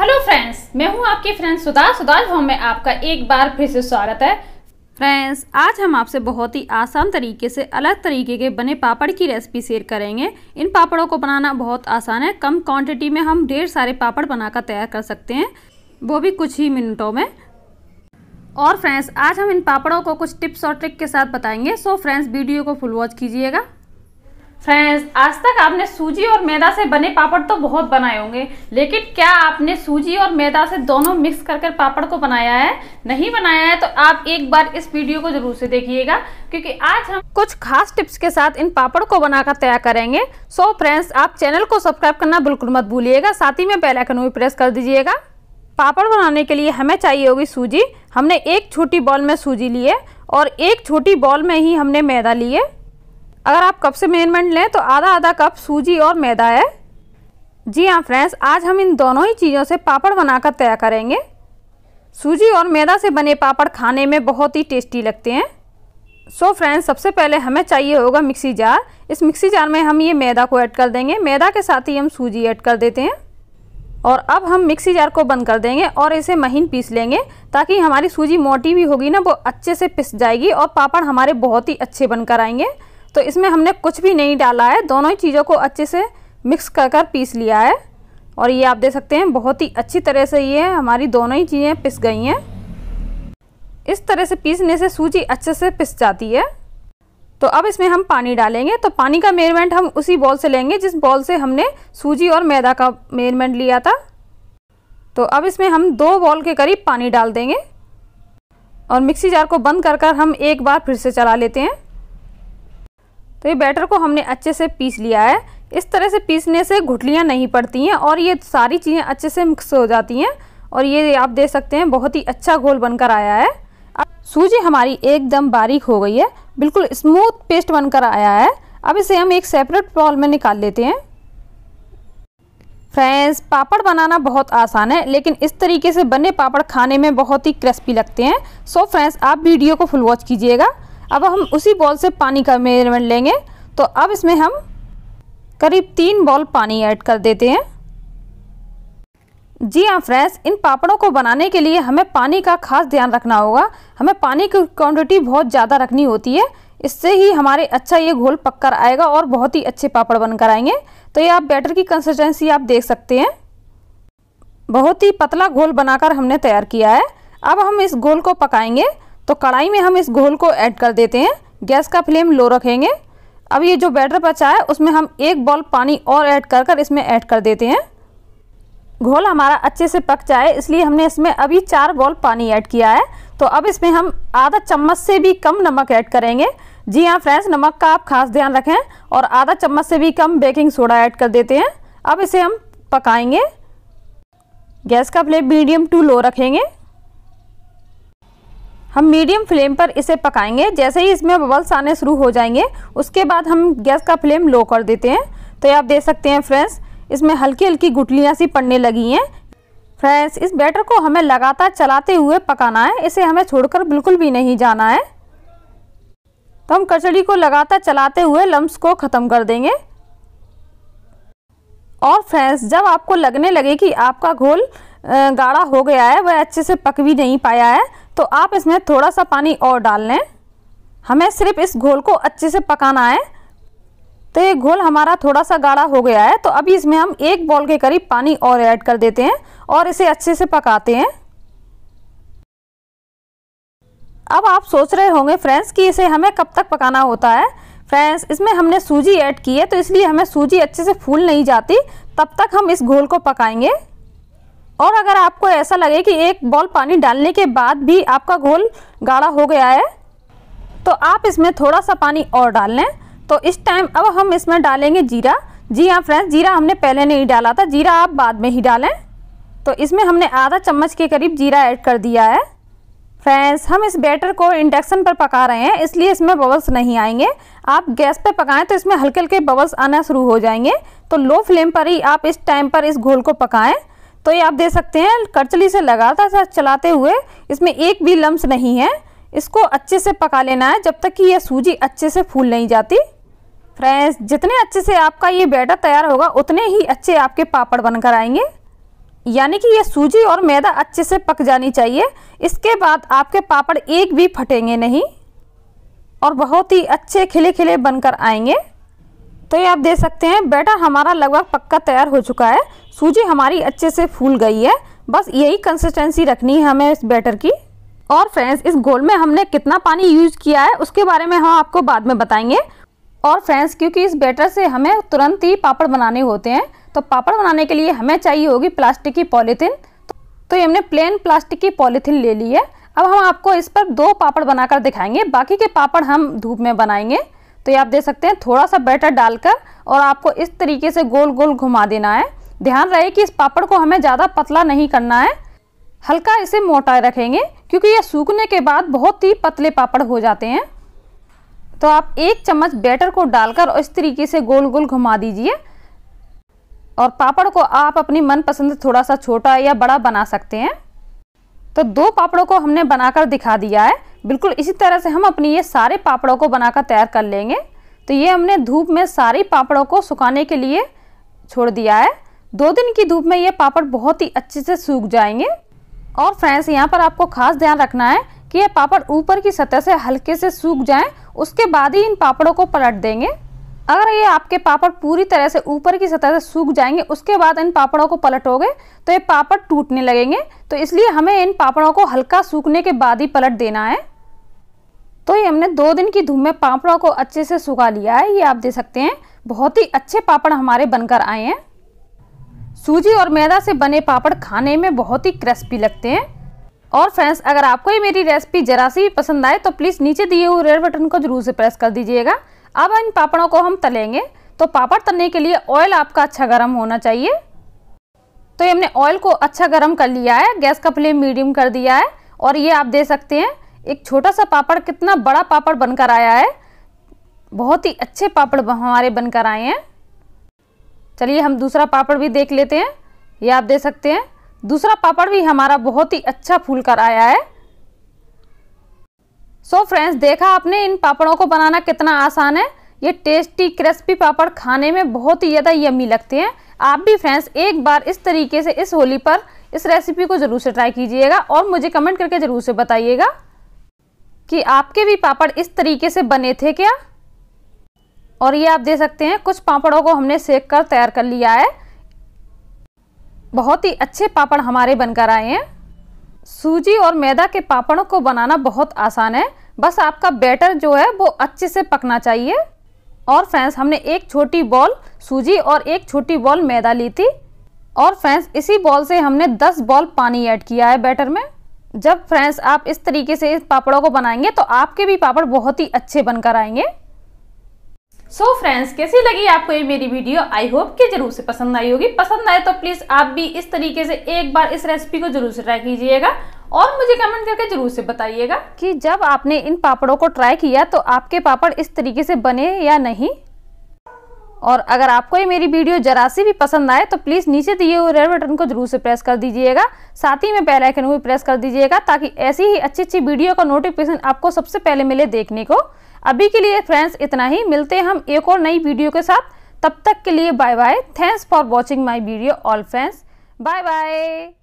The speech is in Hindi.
हेलो फ्रेंड्स मैं हूं आपकी फ्रेंड सुधा सुधाज होम में आपका एक बार फिर से स्वागत है फ्रेंड्स आज हम आपसे बहुत ही आसान तरीके से अलग तरीके के बने पापड़ की रेसिपी शेयर करेंगे इन पापड़ों को बनाना बहुत आसान है कम क्वांटिटी में हम ढेर सारे पापड़ बनाकर तैयार कर सकते हैं वो भी कुछ ही मिनटों में और फ्रेंड्स आज हम इन पापड़ों को कुछ टिप्स और ट्रिक के साथ बताएंगे सो फ्रेंड्स वीडियो को फुल वॉच कीजिएगा फ्रेंड्स आज तक आपने सूजी और मैदा से बने पापड़ तो बहुत बनाए होंगे लेकिन क्या आपने सूजी और मैदा से दोनों मिक्स कर कर पापड़ को बनाया है नहीं बनाया है तो आप एक बार इस वीडियो को जरूर से देखिएगा क्योंकि आज हम कुछ खास टिप्स के साथ इन पापड़ को बनाकर तैयार करेंगे सो फ्रेंड्स आप चैनल को सब्सक्राइब करना बिल्कुल मत भूलिएगा साथ ही में बेलाइकन भी प्रेस कर दीजिएगा पापड़ बनाने के लिए हमें चाहिए होगी सूजी हमने एक छोटी बॉल में सूजी ली है और एक छोटी बॉल में ही हमने मैदा लिए अगर आप कप से मेजरमेंट लें तो आधा आधा कप सूजी और मैदा है जी हाँ फ्रेंड्स आज हम इन दोनों ही चीज़ों से पापड़ बनाकर तैयार करेंगे सूजी और मैदा से बने पापड़ खाने में बहुत ही टेस्टी लगते हैं सो so फ्रेंड्स सबसे पहले हमें चाहिए होगा मिक्सी जार इस मिक्सी जार में हम ये मैदा को ऐड कर देंगे मैदा के साथ ही हम सूजी ऐड कर देते हैं और अब हम मिक्सी जार को बंद कर देंगे और इसे महीन पीस लेंगे ताकि हमारी सूजी मोटी भी होगी ना वो अच्छे से पिस जाएगी और पापड़ हमारे बहुत ही अच्छे बनकर आएंगे तो इसमें हमने कुछ भी नहीं डाला है दोनों ही चीज़ों को अच्छे से मिक्स कर कर पीस लिया है और ये आप देख सकते हैं बहुत ही अच्छी तरह से ये हमारी दोनों ही चीज़ें पिस गई हैं इस तरह से पीसने से सूजी अच्छे से पिस जाती है तो अब इसमें हम पानी डालेंगे तो पानी का मेयरमेंट हम उसी बॉल से लेंगे जिस बॉल से हमने सूजी और मैदा का मेजरमेंट लिया था तो अब इसमें हम दो बॉल के करीब पानी डाल देंगे और मिक्सी जार को बंद कर कर हम एक बार फिर से चला लेते हैं तो ये बैटर को हमने अच्छे से पीस लिया है इस तरह से पीसने से घुटलियाँ नहीं पड़ती हैं और ये सारी चीज़ें अच्छे से मिक्स हो जाती हैं और ये आप देख सकते हैं बहुत ही अच्छा घोल बनकर आया है अब सूजी हमारी एकदम बारीक हो गई है बिल्कुल स्मूथ पेस्ट बनकर आया है अब इसे हम एक सेपरेट बॉल में निकाल लेते हैं फ्रेंड्स पापड़ बनाना बहुत आसान है लेकिन इस तरीके से बने पापड़ खाने में बहुत ही क्रिस्पी लगते हैं सो फ्रेंड्स आप वीडियो को फुल वॉच कीजिएगा अब हम उसी बॉल से पानी का मेजरमेंट लेंगे तो अब इसमें हम करीब तीन बॉल पानी ऐड कर देते हैं जी हाँ फ्रेंड्स इन पापड़ों को बनाने के लिए हमें पानी का खास ध्यान रखना होगा हमें पानी की क्वांटिटी बहुत ज़्यादा रखनी होती है इससे ही हमारे अच्छा ये घोल पक कर आएगा और बहुत ही अच्छे पापड़ बनकर आएंगे तो ये आप बैटर की कंसिस्टेंसी आप देख सकते हैं बहुत ही पतला घोल बनाकर हमने तैयार किया है अब हम इस घोल को पकाएंगे तो कढ़ाई में हम इस घोल को ऐड कर देते हैं गैस का फ्लेम लो रखेंगे अब ये जो बैटर बचा है उसमें हम एक बॉल पानी और ऐड कर कर इसमें ऐड कर देते हैं घोल हमारा अच्छे से पक जाए इसलिए हमने इसमें अभी चार बॉल पानी ऐड किया है तो अब इसमें हम आधा चम्मच से भी कम नमक ऐड करेंगे जी हाँ फ्रेंड्स नमक का आप खास ध्यान रखें और आधा चम्मच से भी कम बेकिंग सोडा ऐड कर देते हैं अब इसे हम पकाएंगे गैस का फ्लेम मीडियम टू लो रखेंगे हम मीडियम फ्लेम पर इसे पकाएंगे जैसे ही इसमें बबल्स आने शुरू हो जाएंगे उसके बाद हम गैस का फ्लेम लो कर देते हैं तो ये आप देख सकते हैं फ्रेंड्स इसमें हल्की हल्की गुटलियाँ सी पड़ने लगी हैं फ्रेंड्स इस बैटर को हमें लगातार चलाते हुए पकाना है इसे हमें छोड़कर बिल्कुल भी नहीं जाना है तो हम कचड़ी को लगातार चलाते हुए लम्ब को ख़त्म कर देंगे और फ्रेंड्स जब आपको लगने लगे कि आपका घोल गाढ़ा हो गया है वह अच्छे से पक भी नहीं पाया है तो आप इसमें थोड़ा सा पानी और डाल लें हमें सिर्फ इस घोल को अच्छे से पकाना है तो ये घोल हमारा थोड़ा सा गाढ़ा हो गया है तो अभी इसमें हम एक बॉल के करीब पानी और ऐड कर देते हैं और इसे अच्छे से पकाते हैं अब आप सोच रहे होंगे फ्रेंड्स कि इसे हमें कब तक पकाना होता है फ्रेंड्स इसमें हमने सूजी ऐड की है तो इसलिए हमें सूजी अच्छे से फूल नहीं जाती तब तक हम इस घोल को पकाएंगे और अगर आपको ऐसा लगे कि एक बॉल पानी डालने के बाद भी आपका घोल गाढ़ा हो गया है तो आप इसमें थोड़ा सा पानी और डाल लें तो इस टाइम अब हम इसमें डालेंगे जीरा जी हाँ फ्रेंड्स जीरा हमने पहले नहीं डाला था जीरा आप बाद में ही डालें तो इसमें हमने आधा चम्मच के करीब जीरा ऐड कर दिया है फ्रेंड्स हम इस बैटर को इंडक्शन पर पका रहे हैं इसलिए इसमें बबल्स नहीं आएंगे आप गैस पर पकाएं तो इसमें हल्के हल्के बबल्स आना शुरू हो जाएंगे तो लो फ्लेम पर ही आप इस टाइम पर इस घोल को पकाएं तो ये आप दे सकते हैं करचली से लगातार चलाते हुए इसमें एक भी लम्स नहीं है इसको अच्छे से पका लेना है जब तक कि ये सूजी अच्छे से फूल नहीं जाती फ्रेंड्स जितने अच्छे से आपका ये बैटर तैयार होगा उतने ही अच्छे आपके पापड़ बनकर आएंगे यानी कि ये सूजी और मैदा अच्छे से पक जानी चाहिए इसके बाद आपके पापड़ एक भी फटेंगे नहीं और बहुत ही अच्छे खिले खिले बनकर आएंगे तो ये आप देख सकते हैं बैटर हमारा लगभग पक्का तैयार हो चुका है सूजी हमारी अच्छे से फूल गई है बस यही कंसिस्टेंसी रखनी है हमें इस बैटर की और फ्रेंड्स इस गोल में हमने कितना पानी यूज किया है उसके बारे में हम आपको बाद में बताएंगे और फ्रेंड्स क्योंकि इस बैटर से हमें तुरंत ही पापड़ बनाने होते हैं तो पापड़ बनाने के लिए हमें चाहिए होगी प्लास्टिक की पॉलीथीन तो ये हमने प्लेन प्लास्टिक की पॉलीथीन ले ली है अब हम आपको इस पर दो पापड़ बनाकर दिखाएंगे बाकी के पापड़ हम धूप में बनाएंगे तो ये आप देख सकते हैं थोड़ा सा बैटर डालकर और आपको इस तरीके से गोल गोल घुमा देना है ध्यान रहे कि इस पापड़ को हमें ज़्यादा पतला नहीं करना है हल्का इसे मोटा रखेंगे क्योंकि ये सूखने के बाद बहुत ही पतले पापड़ हो जाते हैं तो आप एक चम्मच बैटर को डालकर इस तरीके से गोल गोल घुमा दीजिए और पापड़ को आप अपनी मनपसंद थोड़ा सा छोटा या बड़ा बना सकते हैं तो दो पापड़ों को हमने बनाकर दिखा दिया है बिल्कुल इसी तरह से हम अपनी ये सारे पापड़ों को बनाकर तैयार कर लेंगे तो ये हमने धूप में सारे पापड़ों को सुखाने के लिए छोड़ दिया है दो दिन की धूप में ये पापड़ बहुत ही अच्छे से सूख जाएंगे और फ्रेंड्स यहाँ पर आपको खास ध्यान रखना है कि ये पापड़ ऊपर की सतह से हल्के से सूख जाएं उसके बाद ही इन पापड़ों को पलट देंगे अगर ये आपके पापड़ पूरी तरह से ऊपर की सतह से सूख जाएंगे उसके बाद इन पापड़ों को पलटोगे तो ये पापड़ टूटने लगेंगे तो इसलिए हमें इन पापड़ों को हल्का सूखने के बाद ही पलट देना है तो ये हमने दो दिन की धूप में पापड़ों को अच्छे से सुखा लिया है ये आप दे सकते हैं बहुत ही अच्छे पापड़ हमारे बनकर आए हैं सूजी और मैदा से बने पापड़ खाने में बहुत ही क्रिस्पी लगते हैं और फ्रेंड्स अगर आपको ये मेरी रेसिपी जरा सी भी पसंद आए तो प्लीज़ नीचे दिए हुए रेड बटन को जरूर से प्रेस कर दीजिएगा अब इन पापड़ों को हम तलेंगे तो पापड़ तलने के लिए ऑयल आपका अच्छा गर्म होना चाहिए तो ये हमने ऑयल को अच्छा गर्म कर लिया है गैस का फ्लेम मीडियम कर दिया है और ये आप दे सकते हैं एक छोटा सा पापड़ कितना बड़ा पापड़ बनकर आया है बहुत ही अच्छे पापड़ हमारे बनकर आए हैं चलिए हम दूसरा पापड़ भी देख लेते हैं ये आप दे सकते हैं दूसरा पापड़ भी हमारा बहुत ही अच्छा फूल कर आया है सो so फ्रेंड्स देखा आपने इन पापड़ों को बनाना कितना आसान है ये टेस्टी क्रिस्पी पापड़ खाने में बहुत ही ज़्यादा यमी लगते हैं आप भी फ्रेंड्स एक बार इस तरीके से इस होली पर इस रेसिपी को ज़रूर से ट्राई कीजिएगा और मुझे कमेंट करके ज़रूर से बताइएगा कि आपके भी पापड़ इस तरीके से बने थे क्या और ये आप दे सकते हैं कुछ पापड़ों को हमने सेक कर तैयार कर लिया है बहुत ही अच्छे पापड़ हमारे बनकर आए हैं सूजी और मैदा के पापड़ों को बनाना बहुत आसान है बस आपका बैटर जो है वो अच्छे से पकना चाहिए और फ्रेंड्स हमने एक छोटी बॉल सूजी और एक छोटी बॉल मैदा ली थी और फ्रेंड्स इसी बॉल से हमने 10 बॉल पानी ऐड किया है बैटर में जब फ्रेंड्स आप इस तरीके से इस पापड़ों को बनाएंगे तो आपके भी पापड़ बहुत ही अच्छे बनकर आएंगे सो so फ्रेंड्स कैसी लगी आपको ये मेरी वीडियो आई होप कि जरूर से पसंद आई होगी पसंद आए तो प्लीज़ आप भी इस तरीके से एक बार इस रेसिपी को जरूर से ट्राई कीजिएगा और मुझे कमेंट करके जरूर से बताइएगा कि जब आपने इन पापड़ों को ट्राई किया तो आपके पापड़ इस तरीके से बने या नहीं और अगर आपको ये मेरी वीडियो जरा सी भी पसंद आए तो प्लीज़ नीचे दिए हुए रेड बटन को जरूर से प्रेस कर दीजिएगा साथ ही में पहले आइकन को भी प्रेस कर दीजिएगा ताकि ऐसी ही अच्छी अच्छी वीडियो का नोटिफिकेशन आपको सबसे पहले मिले देखने को अभी के लिए फ्रेंड्स इतना ही मिलते हैं हम एक और नई वीडियो के साथ तब तक के लिए bye bye thanks for watching my video all friends bye bye